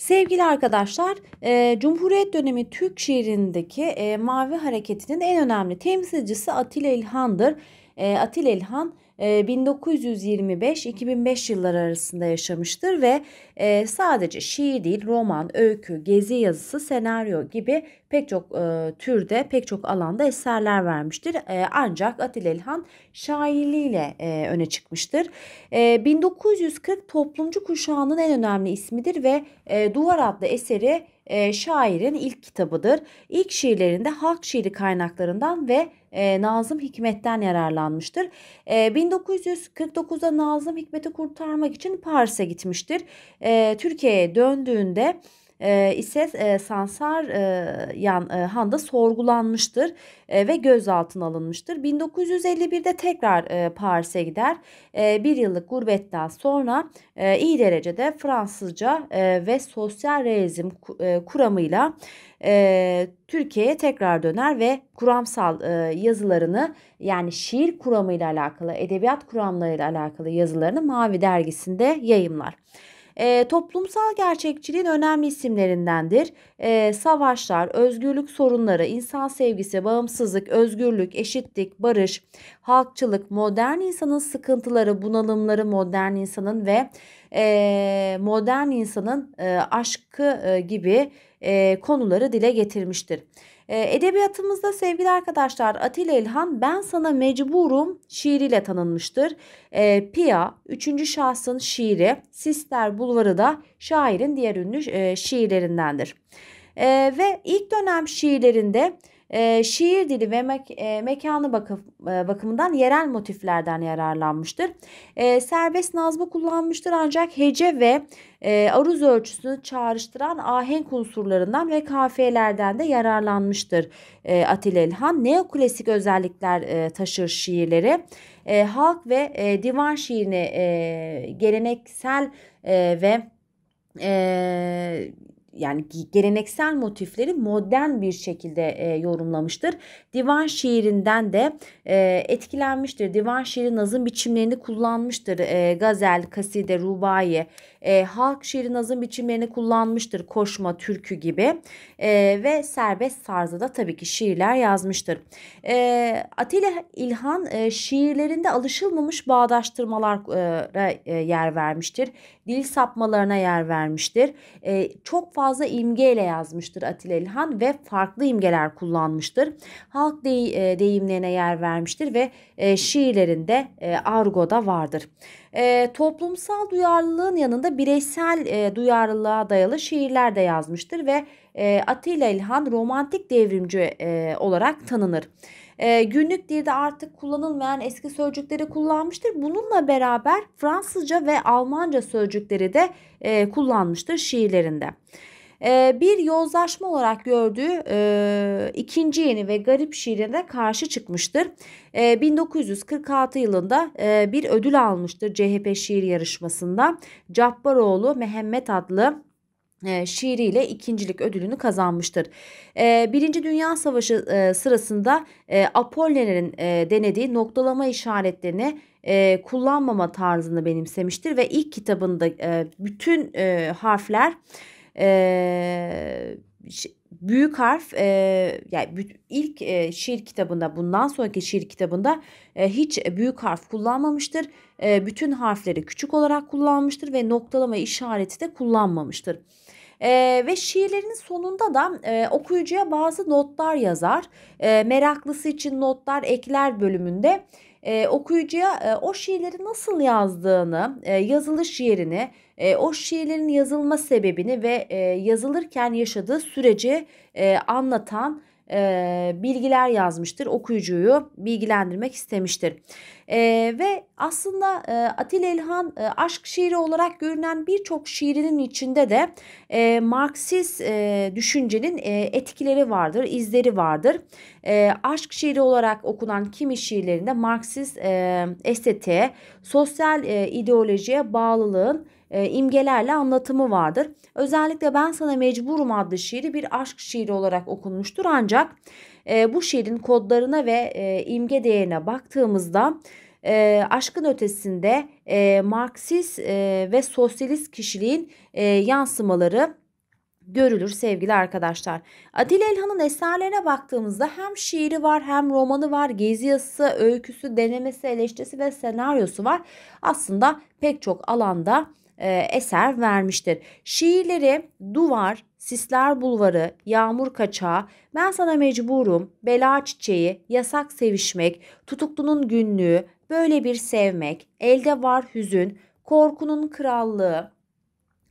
Sevgili arkadaşlar, e, Cumhuriyet dönemi Türk şiirindeki e, Mavi Hareketi'nin en önemli temsilcisi Atilla İlhan'dır. Ee, Atil Elhan 1925-2005 e, yılları arasında yaşamıştır ve e, sadece şiir değil roman, öykü, gezi yazısı, senaryo gibi pek çok e, türde, pek çok alanda eserler vermiştir. Ancak Atil Elhan şairliğiyle öne çıkmıştır. 1940 toplumcu kuşağının en önemli ismidir ve Duvar adlı eseri e, şairin ilk kitabıdır. İlk şiirlerinde halk şiiri kaynaklarından ve e, Nazım Hikmet'ten yararlanmıştır. E, 1949'da Nazım Hikmet'i kurtarmak için Paris'e gitmiştir. E, Türkiye'ye döndüğünde e, ise e, Sansar e, yan e, Han'da sorgulanmıştır e, ve gözaltına alınmıştır. 1951'de tekrar e, Paris'e gider. E, bir yıllık gurbetten sonra e, iyi derecede Fransızca e, ve sosyal realizm e, kuramıyla e, Türkiye'ye tekrar döner ve kuramsal e, yazılarını yani şiir kuramıyla alakalı, edebiyat kuramlarıyla alakalı yazılarını Mavi dergisinde yayımlar. E, toplumsal gerçekçiliğin önemli isimlerindendir. E, savaşlar, özgürlük sorunları, insan sevgisi, bağımsızlık, özgürlük, eşitlik, barış, halkçılık, modern insanın sıkıntıları, bunalımları modern insanın ve e, modern insanın e, aşkı e, gibi e, konuları dile getirmiştir. Ee, edebiyatımızda sevgili arkadaşlar Atilla İlhan ben sana mecburum şiiriyle tanınmıştır. E, Pia üçüncü şahsın şiiri Sister Bulvarı da şairin diğer ünlü e, şiirlerindendir. E, ve ilk dönem şiirlerinde e, şiir dili ve me- e, mekanı bakı- e, bakımından yerel motiflerden yararlanmıştır. E, serbest nazmı kullanmıştır ancak hece ve e, aruz ölçüsünü çağrıştıran ahenk unsurlarından ve kafiyelerden de yararlanmıştır e, Atilla İlhan. Neoklasik özellikler e, taşır şiirleri. E, halk ve e, divan şiirini e, geleneksel e, ve e, yani geleneksel motifleri modern bir şekilde e, yorumlamıştır. Divan şiirinden de e, etkilenmiştir. Divan şiiri nazım biçimlerini kullanmıştır. E, gazel, kaside, rubaye, e, halk şiiri nazım biçimlerini kullanmıştır. Koşma, türkü gibi e, ve serbest tarzda da tabii ki şiirler yazmıştır. E, Atilla İlhan e, şiirlerinde alışılmamış bağdaştırmalara e, yer vermiştir. Dil sapmalarına yer vermiştir. E, çok fazla imgeyle yazmıştır Atilla İlhan ve farklı imgeler kullanmıştır. Halk dey, e, deyimlerine yer vermiştir ve e, şiirlerinde e, argoda vardır. E, toplumsal duyarlılığın yanında bireysel e, duyarlılığa dayalı şiirler de yazmıştır ve e, Atilla İlhan romantik devrimci e, olarak tanınır. E, günlük dilde artık kullanılmayan eski sözcükleri kullanmıştır. Bununla beraber Fransızca ve Almanca sözcükleri de e, kullanmıştır şiirlerinde. Ee, bir yozlaşma olarak gördüğü e, ikinci yeni ve garip şiirine karşı çıkmıştır. 1946 ee, yılında e, bir ödül almıştır CHP şiir yarışmasında. Cabbaroğlu Mehmet adlı e, şiiriyle ikincilik ödülünü kazanmıştır. Ee, Birinci Dünya Savaşı sırasında Apolliner'in denediği noktalama işaretlerini kullanmama tarzını benimsemiştir ve ilk kitabında bütün harfler e, büyük harf e, yani ilk e, şiir kitabında bundan sonraki şiir kitabında e, hiç büyük harf kullanmamıştır. E, bütün harfleri küçük olarak kullanmıştır ve noktalama işareti de kullanmamıştır. E, ve şiirlerinin sonunda da e, okuyucuya bazı notlar yazar. E, meraklısı için notlar ekler bölümünde e, okuyucuya e, o şiirleri nasıl yazdığını, e, yazılış yerini, e, o şiirlerin yazılma sebebini ve e, yazılırken yaşadığı süreci e, anlatan e, bilgiler yazmıştır. Okuyucuyu bilgilendirmek istemiştir. E, ve aslında e, Atilla İlhan e, aşk şiiri olarak görünen birçok şiirinin içinde de e, Marksist e, düşüncenin e, etkileri vardır, izleri vardır. E, aşk şiiri olarak okunan kimi şiirlerinde Marksist e, estetiğe, sosyal e, ideolojiye bağlılığın e, imgelerle anlatımı vardır. Özellikle Ben Sana Mecburum adlı şiiri bir aşk şiiri olarak okunmuştur ancak e, bu şiirin kodlarına ve e, imge değerine baktığımızda e, aşkın ötesinde e, Marksist e, ve sosyalist kişiliğin e, yansımaları görülür sevgili arkadaşlar. Adil Elhan'ın eserlerine baktığımızda hem şiiri var hem romanı var, gezi yazısı, öyküsü, denemesi, eleştirisi ve senaryosu var. Aslında pek çok alanda e, eser vermiştir. Şiirleri Duvar, Sisler Bulvarı, Yağmur Kaçağı, Ben Sana Mecburum, Bela Çiçeği, Yasak Sevişmek, Tutuklunun Günlüğü, Böyle Bir Sevmek, Elde Var Hüzün, Korkunun Krallığı,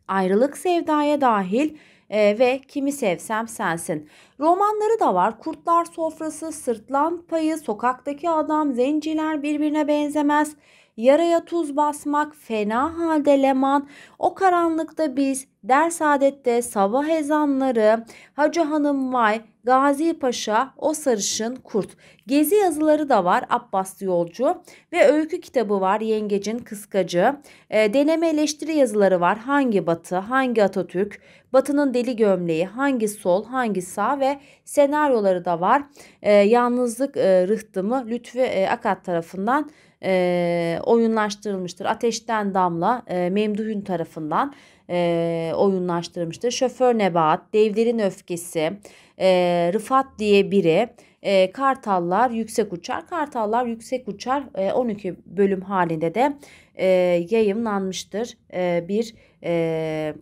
Ayrılık Sevdaya Dahil, e, ve Kimi Sevsem Sensin. Romanları da var. Kurtlar Sofrası, Sırtlan Payı, Sokaktaki Adam, Zenciler Birbirine Benzemez, Yaraya tuz basmak fena halde Leman. O karanlıkta biz ders adette sabah ezanları, Hacı Hanım Vay, Gazi Paşa, O Sarışın Kurt. Gezi yazıları da var Abbaslı Yolcu ve öykü kitabı var Yengecin Kıskacı. E, deneme eleştiri yazıları var Hangi Batı, Hangi Atatürk, Batı'nın Deli Gömleği, Hangi Sol, Hangi Sağ ve senaryoları da var. E, Yalnızlık e, Rıhtımı Lütfü e, Akat tarafından e, oyunlaştırılmıştır. Ateşten Damla e, Memduh'un tarafından e, oyunlaştırılmıştır. Şoför Nebat, Devlerin Öfkesi, e, Rıfat diye biri, e, Kartallar Yüksek Uçar. Kartallar Yüksek Uçar e, 12 bölüm halinde de e, yayımlanmıştır. E, bir e,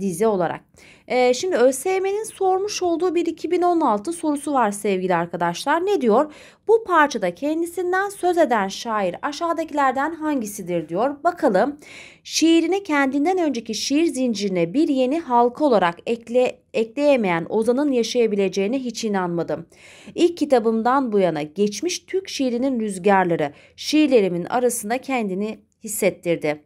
dizi olarak. Ee, şimdi ÖSYM'nin sormuş olduğu bir 2016 sorusu var sevgili arkadaşlar. Ne diyor? Bu parçada kendisinden söz eden şair aşağıdakilerden hangisidir diyor. Bakalım şiirini kendinden önceki şiir zincirine bir yeni halka olarak ekle, ekleyemeyen Ozan'ın yaşayabileceğine hiç inanmadım. İlk kitabımdan bu yana geçmiş Türk şiirinin rüzgarları şiirlerimin arasında kendini hissettirdi.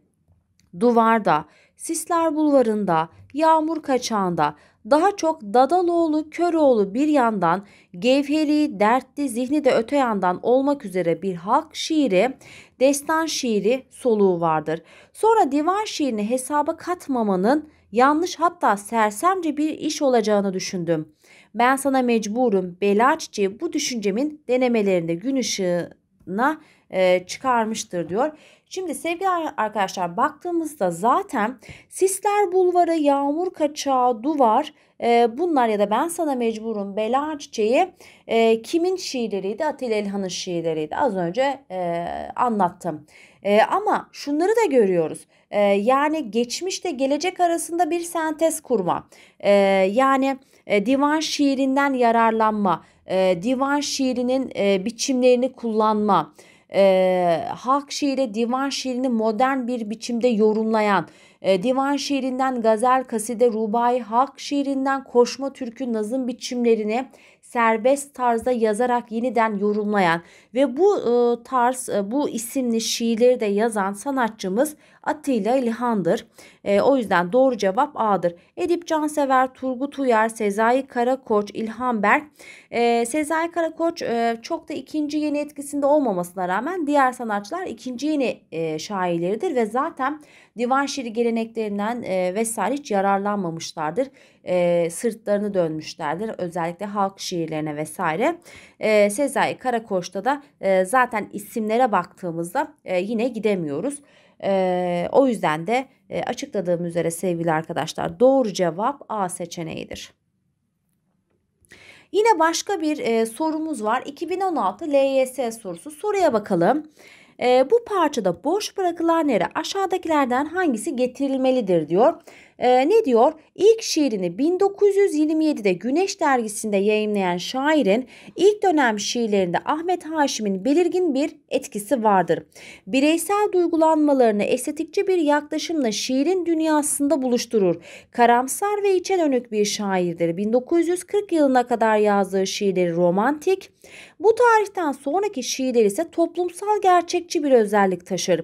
Duvarda, Sisler Bulvarı'nda, Yağmur Kaçağı'nda daha çok Dadaloğlu, Köroğlu bir yandan, Gevheri, Dertli, Zihni de öte yandan olmak üzere bir halk şiiri, destan şiiri soluğu vardır. Sonra divan şiirini hesaba katmamanın yanlış hatta sersemce bir iş olacağını düşündüm. Ben sana mecburum, bela çiçeği bu düşüncemin denemelerinde gün ışığı katına e, çıkarmıştır diyor. Şimdi sevgili arkadaşlar baktığımızda zaten sisler bulvarı, yağmur kaçağı, duvar e, bunlar ya da ben sana mecburum bela çiçeği e, kimin şiirleriydi? Atilla Elhan'ın şiirleriydi. Az önce e, anlattım. E, ama şunları da görüyoruz. E, yani geçmişte gelecek arasında bir sentez kurma. E, yani e, divan şiirinden yararlanma e, divan şiirinin e, biçimlerini kullanma, e, halk şiiri divan şiirini modern bir biçimde yorumlayan, e, divan şiirinden gazel, kaside, rubai, halk şiirinden koşma türkü, nazım biçimlerini serbest tarzda yazarak yeniden yorumlayan ve bu e, tarz e, bu isimli şiirleri de yazan sanatçımız Atilla İlhan'dır. E, o yüzden doğru cevap A'dır. Edip Cansever, Turgut Uyar, Sezai Karakoç, İlhan Berk. E, Sezai Karakoç e, çok da ikinci yeni etkisinde olmamasına rağmen diğer sanatçılar ikinci yeni e, şairleridir ve zaten divan şiiri geleneklerinden e, vesaire hiç yararlanmamışlardır. E, sırtlarını dönmüşlerdir. Özellikle halk şiirlerine vesaire. E, Sezai Karakoç'ta da e, zaten isimlere baktığımızda e, yine gidemiyoruz. E, o yüzden de e, açıkladığım üzere sevgili arkadaşlar doğru cevap A seçeneğidir. Yine başka bir e, sorumuz var. 2016 LYS sorusu. Soruya bakalım. E, bu parçada boş bırakılan yere aşağıdakilerden hangisi getirilmelidir diyor. E, ne diyor? İlk şiirini 1927'de Güneş dergisinde yayınlayan şairin ilk dönem şiirlerinde Ahmet Haşim'in belirgin bir etkisi vardır. Bireysel duygulanmalarını estetikçi bir yaklaşımla şiirin dünyasında buluşturur. Karamsar ve içe dönük bir şairdir. 1940 yılına kadar yazdığı şiirleri romantik, bu tarihten sonraki şiirler ise toplumsal gerçekçi bir özellik taşır.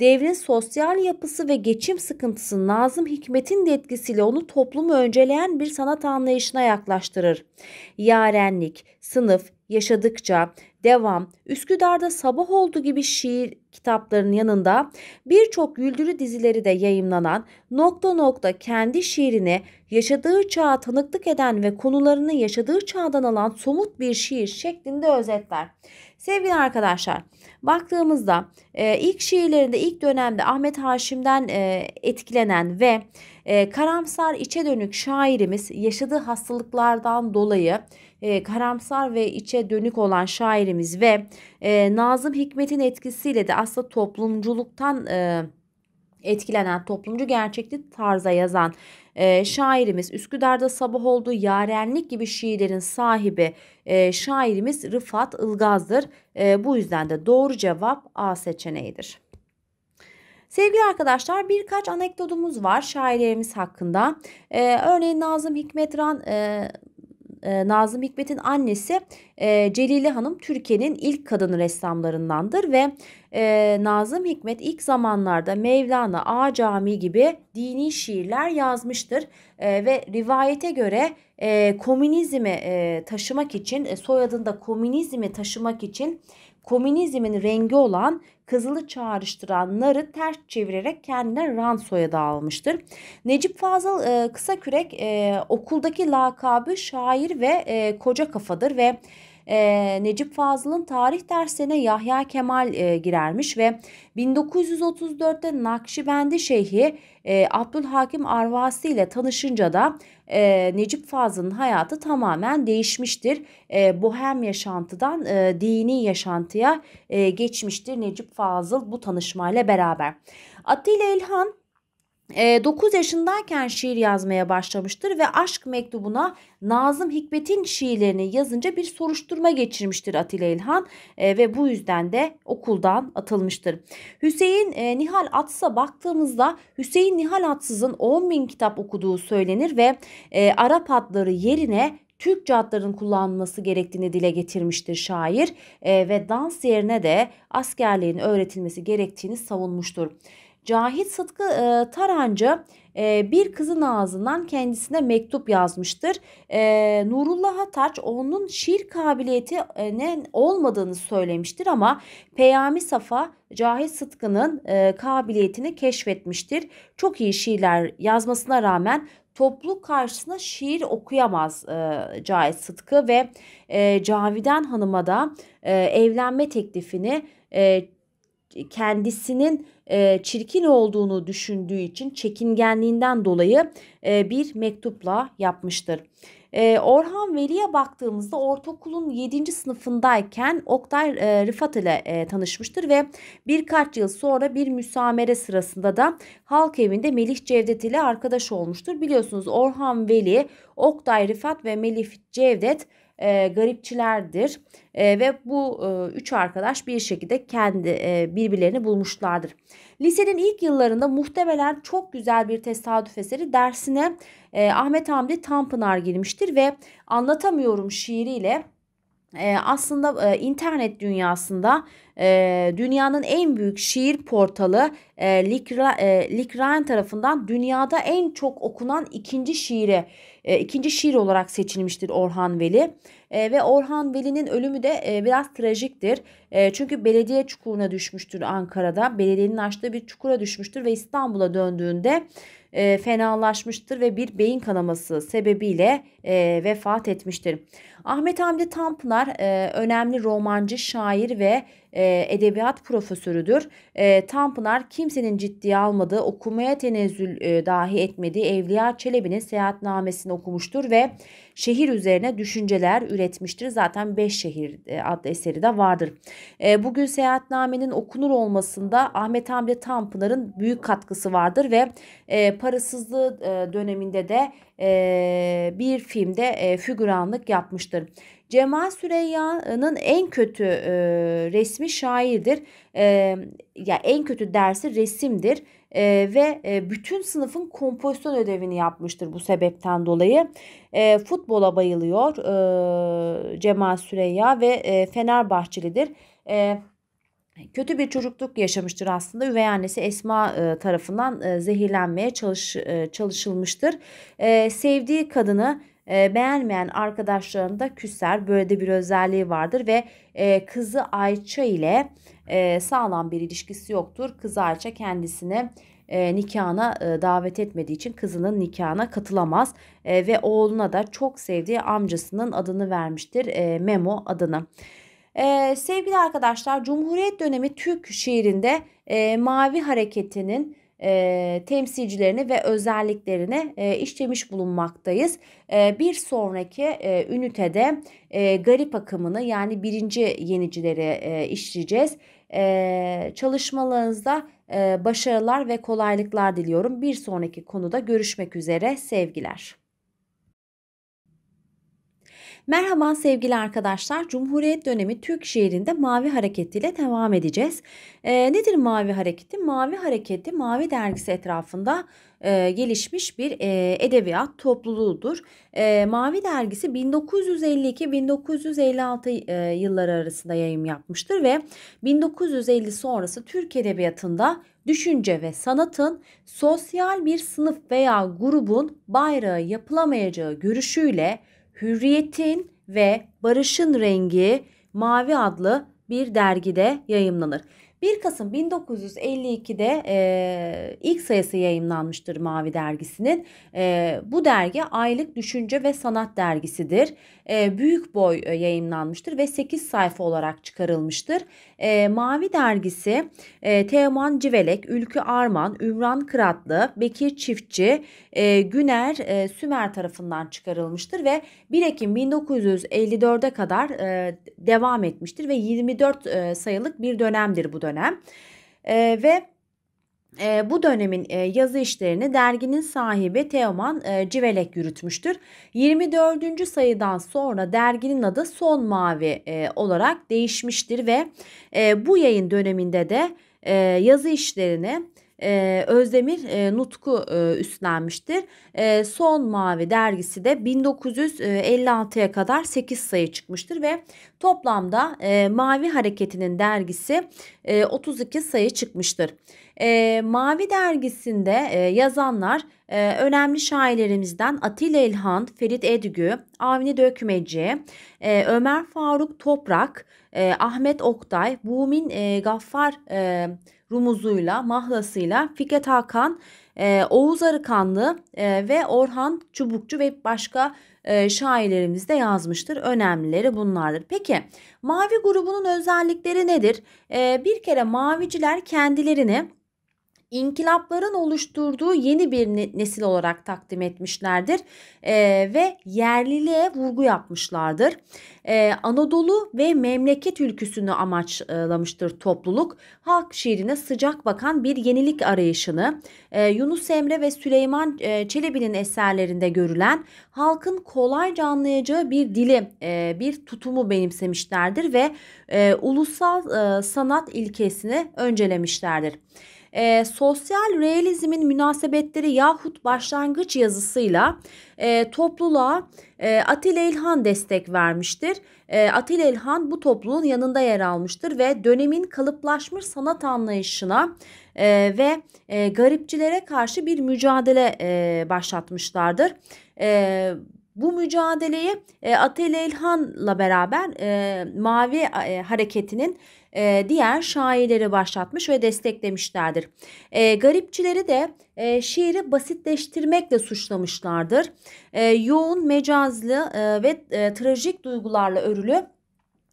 Devrin sosyal yapısı ve geçim sıkıntısı Nazım Hikmet'in devletin de etkisiyle onu toplumu önceleyen bir sanat anlayışına yaklaştırır. Yarenlik, sınıf, yaşadıkça devam Üsküdar'da sabah oldu gibi şiir kitaplarının yanında birçok güldürü dizileri de yayımlanan nokta nokta kendi şiirini yaşadığı çağa tanıklık eden ve konularını yaşadığı çağdan alan somut bir şiir şeklinde özetler. Sevgili arkadaşlar baktığımızda e, ilk şiirlerinde ilk dönemde Ahmet Haşim'den e, etkilenen ve e, karamsar içe dönük şairimiz yaşadığı hastalıklardan dolayı e, karamsar ve içe dönük olan şairimiz ve e, Nazım Hikmet'in etkisiyle de aslında toplumculuktan e, etkilenen toplumcu gerçeklik tarza yazan e, şairimiz Üsküdar'da sabah olduğu yarenlik gibi şiirlerin sahibi e, şairimiz Rıfat Ilgaz'dır. E, bu yüzden de doğru cevap A seçeneğidir. Sevgili arkadaşlar birkaç anekdotumuz var şairlerimiz hakkında. E, örneğin Nazım Hikmetran e, ee, Nazım Hikmet'in annesi e, Celile Hanım Türkiye'nin ilk kadın ressamlarındandır ve e, Nazım Hikmet ilk zamanlarda Mevlana, A Camii gibi dini şiirler yazmıştır e, ve rivayete göre e, komünizmi taşımak için soyadında komünizmi taşımak için komünizmin rengi olan Kızıl'ı çağrıştıranları ters çevirerek kendine Ran soyadı almıştır. Necip Fazıl e, kürek, e, okuldaki lakabı şair ve e, koca kafadır ve e, Necip Fazıl'ın tarih dersine Yahya Kemal e, girermiş ve 1934'te Nakşibendi Şeyhi e, Abdülhakim Arvasi ile tanışınca da e, Necip Fazıl'ın hayatı tamamen değişmiştir. E, bohem yaşantıdan e, dini yaşantıya e, geçmiştir Necip Fazıl bu tanışmayla beraber. Atilla İlhan 9 ee, yaşındayken şiir yazmaya başlamıştır ve aşk mektubuna Nazım Hikmet'in şiirlerini yazınca bir soruşturma geçirmiştir Atilla İlhan ee, ve bu yüzden de okuldan atılmıştır. Hüseyin e, Nihal Ats'a baktığımızda Hüseyin Nihal Atsız'ın 10 bin kitap okuduğu söylenir ve e, Arap adları yerine Türkçe adların kullanılması gerektiğini dile getirmiştir şair e, ve dans yerine de askerliğin öğretilmesi gerektiğini savunmuştur. Cahit Sıtkı e, Tarancı e, bir kızın ağzından kendisine mektup yazmıştır. E, Nurullah Ataç onun şiir kabiliyetinin olmadığını söylemiştir ama Peyami Safa Cahit Sıtkı'nın e, kabiliyetini keşfetmiştir. Çok iyi şiirler yazmasına rağmen toplu karşısında şiir okuyamaz e, Cahit Sıtkı ve e, Caviden Hanım'a da e, evlenme teklifini e, kendisinin e, çirkin olduğunu düşündüğü için çekingenliğinden dolayı e, bir mektupla yapmıştır. E, Orhan Veli'ye baktığımızda ortaokulun 7. sınıfındayken Oktay e, Rıfat ile e, tanışmıştır ve birkaç yıl sonra bir müsamere sırasında da halk evinde Melih Cevdet ile arkadaş olmuştur. Biliyorsunuz Orhan Veli, Oktay Rıfat ve Melih Cevdet e, garipçilerdir e, ve bu e, üç arkadaş bir şekilde kendi e, birbirlerini bulmuşlardır. Lisenin ilk yıllarında muhtemelen çok güzel bir tesadüf eseri dersine e, Ahmet Hamdi Tanpınar girmiştir ve anlatamıyorum şiiriyle e, aslında e, internet dünyasında e, dünyanın en büyük şiir portalı e, Likra, e, tarafından dünyada en çok okunan ikinci şiire e, ikinci şiir olarak seçilmiştir Orhan Veli. E, ve Orhan Veli'nin ölümü de e, biraz trajiktir. E, çünkü belediye çukuruna düşmüştür Ankara'da. Belediyenin açtığı bir çukura düşmüştür ve İstanbul'a döndüğünde e, fenalaşmıştır ve bir beyin kanaması sebebiyle e, vefat etmiştir. Ahmet Hamdi Tanpınar e, önemli romancı, şair ve e, edebiyat profesörüdür. E, Tanpınar kimsenin ciddiye almadığı, okumaya tenezzül e, dahi etmediği Evliya Çelebi'nin seyahatnamesini okumuştur ve şehir üzerine düşünceler üretmiştir. Zaten Beş Şehir e, adlı eseri de vardır. E, bugün seyahatnamenin okunur olmasında Ahmet Hamdi Tanpınar'ın büyük katkısı vardır ve e, parasızlığı döneminde de bir filmde figüranlık yapmıştır. Cemal Süreyya'nın en kötü e, resmi şairdir. E, ya en kötü dersi resimdir e, ve e, bütün sınıfın kompozisyon ödevini yapmıştır bu sebepten dolayı. E, futbola bayılıyor e, Cemal Süreyya ve e, Fenerbahçelidir. E, kötü bir çocukluk yaşamıştır aslında. Üvey annesi Esma e, tarafından e, zehirlenmeye çalış, e, çalışılmıştır. E, sevdiği kadını ee, beğenmeyen arkadaşlarında da küser. Böyle de bir özelliği vardır ve e, kızı Ayça ile e, sağlam bir ilişkisi yoktur. Kız Ayça kendisine e, nikahına e, davet etmediği için kızının nikahına katılamaz ve oğluna da çok sevdiği amcasının adını vermiştir Memo adını. E, sevgili arkadaşlar Cumhuriyet dönemi Türk şiirinde e, Mavi Hareketi'nin e, temsilcilerini ve özelliklerini e, işlemiş bulunmaktayız. E, bir sonraki e, ünitede e, garip akımını yani birinci yenicileri e, işleyeceğiz. E, çalışmalarınızda e, başarılar ve kolaylıklar diliyorum. Bir sonraki konuda görüşmek üzere sevgiler. Merhaba sevgili arkadaşlar. Cumhuriyet dönemi Türk şiirinde Mavi Hareketi ile devam edeceğiz. E, nedir Mavi Hareketi? Mavi Hareketi Mavi Dergisi etrafında e, gelişmiş bir e, edebiyat topluluğudur. E, Mavi Dergisi 1952-1956 e, yılları arasında yayın yapmıştır ve 1950 sonrası Türk Edebiyatı'nda düşünce ve sanatın sosyal bir sınıf veya grubun bayrağı yapılamayacağı görüşüyle Hürriyetin ve Barış'ın Rengi Mavi adlı bir dergide yayımlanır. 1 Kasım 1952'de e, ilk sayısı yayınlanmıştır Mavi Dergisi'nin. E, bu dergi aylık düşünce ve sanat dergisidir. E, büyük boy e, yayınlanmıştır ve 8 sayfa olarak çıkarılmıştır. E, Mavi Dergisi e, Teoman Civelek, Ülkü Arman, Ümran Kıratlı, Bekir Çiftçi, e, Güner e, Sümer tarafından çıkarılmıştır ve 1 Ekim 1954'e kadar e, devam etmiştir ve 24 e, sayılık bir dönemdir bu dönem dönem. E, ve e, bu dönemin e, yazı işlerini derginin sahibi Teoman e, Civelek yürütmüştür. 24. sayıdan sonra derginin adı Son Mavi e, olarak değişmiştir ve e, bu yayın döneminde de e, yazı işlerini e, Özdemir e, Nutku e, üstlenmiştir. E, Son Mavi dergisi de 1956'ya kadar 8 sayı çıkmıştır ve toplamda e, Mavi Hareketi'nin dergisi e, 32 sayı çıkmıştır. E, Mavi dergisinde e, yazanlar e, önemli şairlerimizden Atilla İlhan, Ferit Edgü, Avni Dökmeci, e, Ömer Faruk Toprak, e, Ahmet Oktay, Bumin e, Gaffar e, rumuzuyla, mahlasıyla Fikret Hakan, e, Oğuz Arıkanlı e, ve Orhan Çubukçu ve başka e, şairlerimiz de yazmıştır. Önemlileri bunlardır. Peki mavi grubunun özellikleri nedir? E, bir kere maviciler kendilerini inkılapların oluşturduğu yeni bir nesil olarak takdim etmişlerdir e, ve yerliliğe vurgu yapmışlardır. E, Anadolu ve memleket ülküsünü amaçlamıştır topluluk. Halk şiirine sıcak bakan bir yenilik arayışını e, Yunus Emre ve Süleyman e, Çelebi'nin eserlerinde görülen halkın kolayca anlayacağı bir dili, e, bir tutumu benimsemişlerdir ve e, ulusal e, sanat ilkesini öncelemişlerdir e, sosyal realizmin münasebetleri yahut başlangıç yazısıyla e, topluluğa e, Atilla İlhan destek vermiştir. E, Atilla İlhan bu topluluğun yanında yer almıştır ve dönemin kalıplaşmış sanat anlayışına e, ve e, garipçilere karşı bir mücadele e, başlatmışlardır. E, bu mücadeleyi e, Atilla İlhan'la beraber e, Mavi e, Hareketi'nin e, diğer şairleri başlatmış ve desteklemişlerdir. E, garipçileri de e, şiiri basitleştirmekle suçlamışlardır. E, yoğun, mecazlı e, ve e, trajik duygularla örülü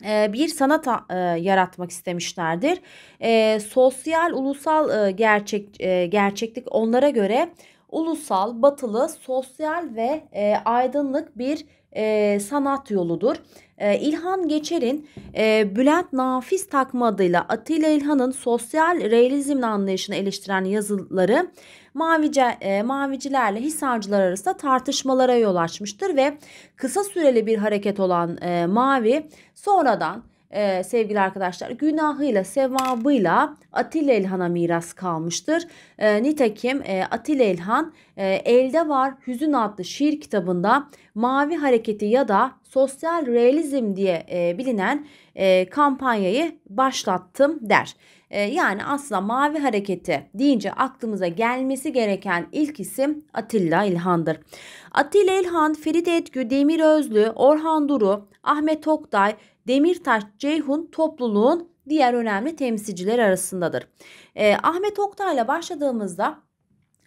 e, bir sanat e, yaratmak istemişlerdir. E, sosyal, ulusal e, gerçek gerçeklik onlara göre ulusal, batılı, sosyal ve e, aydınlık bir e, sanat yoludur. E, İlhan Geçer'in e, Bülent Nafiz takma adıyla Atilla İlhan'ın sosyal realizm anlayışını eleştiren yazıları Mavice, e, Mavicilerle Hisarcılar arasında tartışmalara yol açmıştır ve kısa süreli bir hareket olan e, Mavi sonradan e, sevgili arkadaşlar günahıyla sevabıyla Atilla İlhan'a miras kalmıştır. E, nitekim e, Atilla İlhan e, Elde Var Hüzün adlı şiir kitabında Mavi Hareketi ya da sosyal realizm diye e, bilinen e, kampanyayı başlattım der. E, yani aslında Mavi Hareketi deyince aklımıza gelmesi gereken ilk isim Atilla İlhan'dır. Atilla İlhan, Feride Etgü, Demir Özlü, Orhan Duru, Ahmet Oktay, Demirtaş Ceyhun topluluğun diğer önemli temsilciler arasındadır. E, Ahmet Oktay'la başladığımızda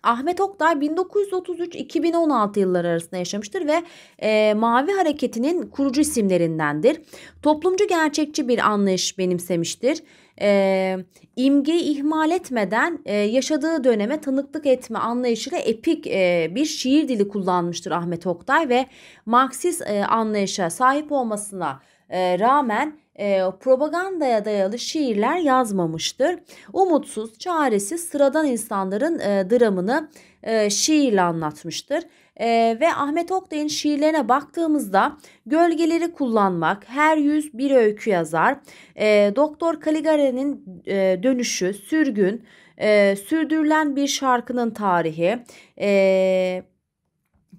Ahmet Oktay 1933-2016 yılları arasında yaşamıştır ve e, Mavi Hareketi'nin kurucu isimlerindendir. Toplumcu gerçekçi bir anlayış benimsemiştir. E, imgeyi ihmal etmeden e, yaşadığı döneme tanıklık etme anlayışıyla epik e, bir şiir dili kullanmıştır Ahmet Oktay ve Marksist e, anlayışa sahip olmasına e, rağmen e, propagandaya dayalı şiirler yazmamıştır. Umutsuz, çaresiz, sıradan insanların e, dramını e, şiirle anlatmıştır. E, ve Ahmet Oktay'ın şiirlerine baktığımızda gölgeleri kullanmak, her yüz bir öykü yazar, e, Doktor Kaligare'nin e, dönüşü, sürgün, e, sürdürülen bir şarkının tarihi, e,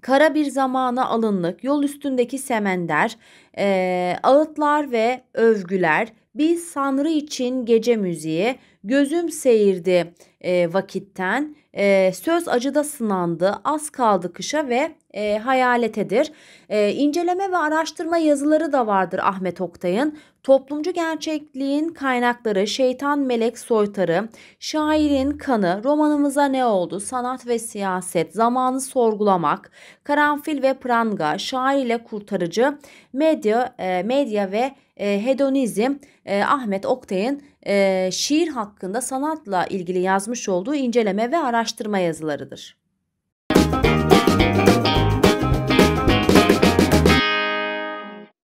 kara bir zamana alınlık, yol üstündeki semender, e, ağıtlar ve övgüler, bir sanrı için gece müziği, Gözüm seyirdi e, vakitten. E, söz acıda sınandı. Az kaldı kışa ve e, hayaletedir. E, inceleme ve araştırma yazıları da vardır Ahmet Oktay'ın. Toplumcu gerçekliğin kaynakları, şeytan melek soytarı, şairin kanı, romanımıza ne oldu, sanat ve siyaset, zamanı sorgulamak, karanfil ve pranga, şair ile kurtarıcı, medya, e, medya ve e, hedonizm e, Ahmet Oktay'ın e, şiir hakkında sanatla ilgili yazmış olduğu inceleme ve araştırma yazılarıdır.